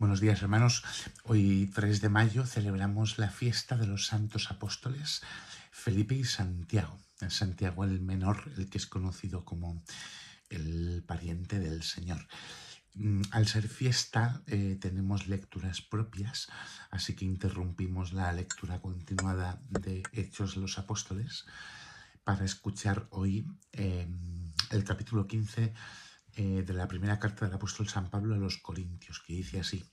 Buenos días hermanos, hoy 3 de mayo celebramos la fiesta de los santos apóstoles Felipe y Santiago. Santiago el menor, el que es conocido como el pariente del Señor. Mm, al ser fiesta eh, tenemos lecturas propias, así que interrumpimos la lectura continuada de Hechos de los Apóstoles para escuchar hoy em, el capítulo 15 eh, de la primera carta del apóstol San Pablo a los Corintios, que dice así,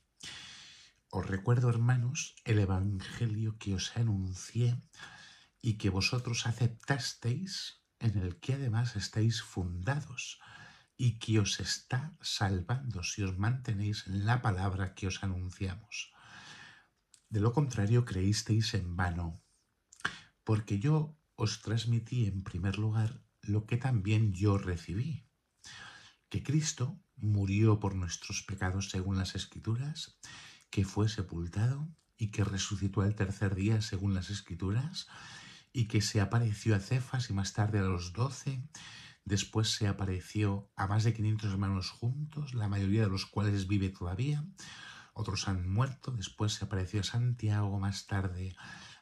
Os recuerdo, hermanos, el Evangelio que os anuncié y que vosotros aceptasteis, en el que además estáis fundados y que os está salvando si os mantenéis en la palabra que os anunciamos. De lo contrario, creísteis en vano, porque yo os transmití en primer lugar lo que también yo recibí que Cristo murió por nuestros pecados según las Escrituras, que fue sepultado y que resucitó al tercer día según las Escrituras, y que se apareció a Cefas y más tarde a los doce, después se apareció a más de 500 hermanos juntos, la mayoría de los cuales vive todavía, otros han muerto, después se apareció a Santiago, más tarde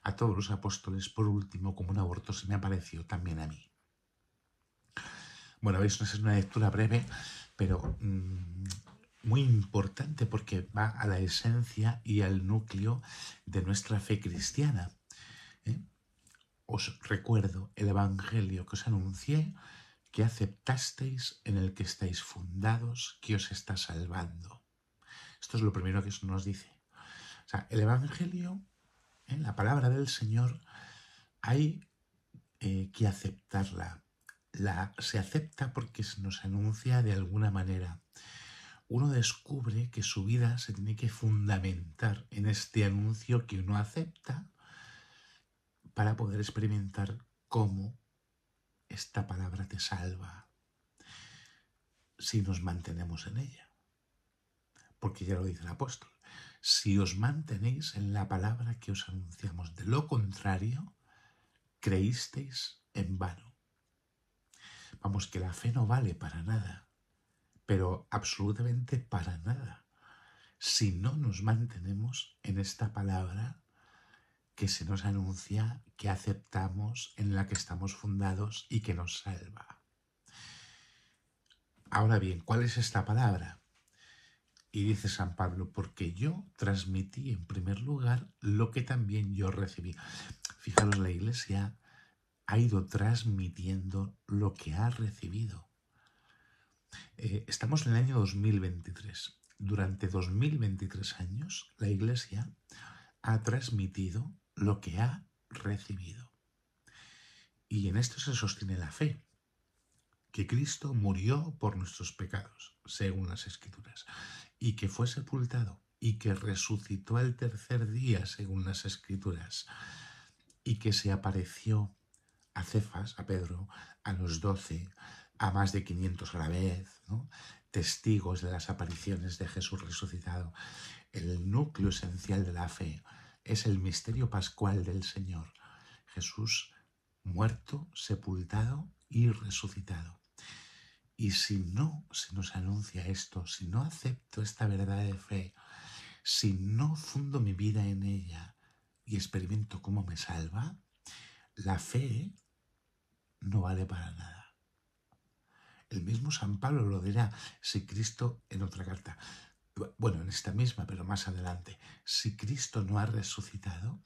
a todos los apóstoles, por último, como un aborto, se me apareció también a mí. Bueno, veis, es una lectura breve, pero mm, muy importante porque va a la esencia y al núcleo de nuestra fe cristiana. ¿eh? Os recuerdo el Evangelio que os anuncié, que aceptasteis, en el que estáis fundados, que os está salvando. Esto es lo primero que nos dice. O sea, el Evangelio, ¿eh? la palabra del Señor, hay eh, que aceptarla, se acepta porque se nos anuncia de alguna manera. Uno descubre que su vida se tiene que fundamentar en este anuncio que uno acepta para poder experimentar cómo esta palabra te salva si nos mantenemos en ella. Porque ya lo dice el apóstol, si os mantenéis en la palabra que os anunciamos, de lo contrario, creísteis en vano. Vamos, que la fe no vale para nada, pero absolutamente para nada, si no nos mantenemos en esta palabra que se nos anuncia, que aceptamos, en la que estamos fundados y que nos salva. Ahora bien, ¿cuál es esta palabra? Y dice San Pablo, porque yo transmití en primer lugar lo que también yo recibí. Fijaros, la iglesia ha ido transmitiendo lo que ha recibido. Eh, estamos en el año 2023. Durante 2023 años, la Iglesia ha transmitido lo que ha recibido. Y en esto se sostiene la fe, que Cristo murió por nuestros pecados, según las Escrituras, y que fue sepultado, y que resucitó el tercer día, según las Escrituras, y que se apareció a Cefas, a Pedro, a los doce, a más de 500 a la vez, testigos de las apariciones de Jesús resucitado. El núcleo esencial de la fe es el misterio pascual del Señor. Jesús muerto, sepultado y resucitado. Y si no se nos anuncia esto, si no acepto esta verdad de fe, si no fundo mi vida en ella y experimento cómo me salva, la fe no vale para nada. El mismo San Pablo lo dirá, si Cristo, en otra carta, bueno, en esta misma, pero más adelante, si Cristo no ha resucitado,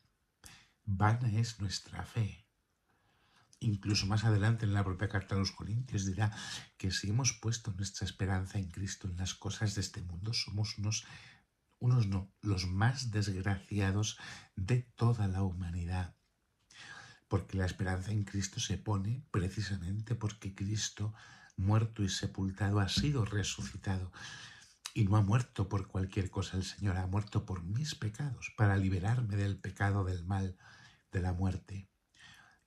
vana es nuestra fe. Incluso más adelante en la propia carta a los Corintios dirá que si hemos puesto nuestra esperanza en Cristo, en las cosas de este mundo, somos unos, unos no, los más desgraciados de toda la humanidad porque la esperanza en Cristo se pone precisamente porque Cristo, muerto y sepultado, ha sido resucitado. Y no ha muerto por cualquier cosa el Señor, ha muerto por mis pecados, para liberarme del pecado, del mal, de la muerte.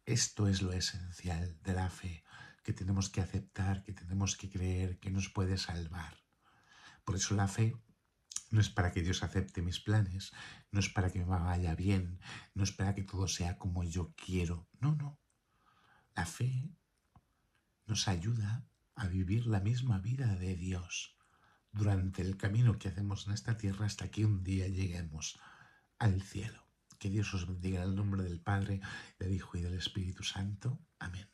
Esto es lo esencial de la fe, que tenemos que aceptar, que tenemos que creer, que nos puede salvar. Por eso la fe no es para que Dios acepte mis planes, no es para que me vaya bien, no es para que todo sea como yo quiero. No, no. La fe nos ayuda a vivir la misma vida de Dios durante el camino que hacemos en esta tierra hasta que un día lleguemos al cielo. Que Dios os bendiga en el nombre del Padre, del Hijo y del Espíritu Santo. Amén.